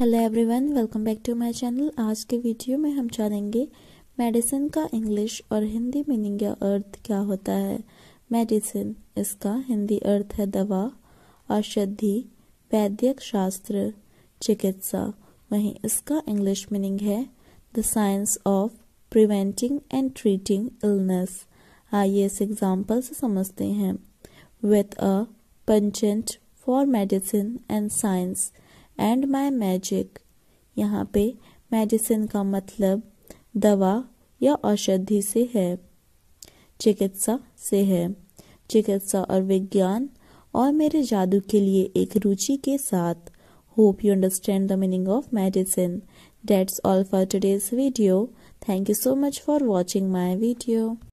hello everyone welcome back to my channel आज के video में हम जानेंगे मेडिसिन का इंग्लिश और हिंदी मीनिंग या अर्थ क्या होता है मेडिसिन इसका हिंदी अर्थ है दवा औषधि वैद्यक शास्त्र चिकित्सा वहीं इसका इंग्लिश मीनिंग है the science of preventing and treating illness आइए इस एग्जाम्पल से समझते हैं with a penchant for medicine and science and my magic यहाँ पे मेडिसिन का मतलब दवा या औषधि से है चिकित्सा से है चिकित्सा और विज्ञान और मेरे जादू के लिए एक रुचि के साथ hope you understand the meaning of medicine that's all for today's video thank you so much for watching my video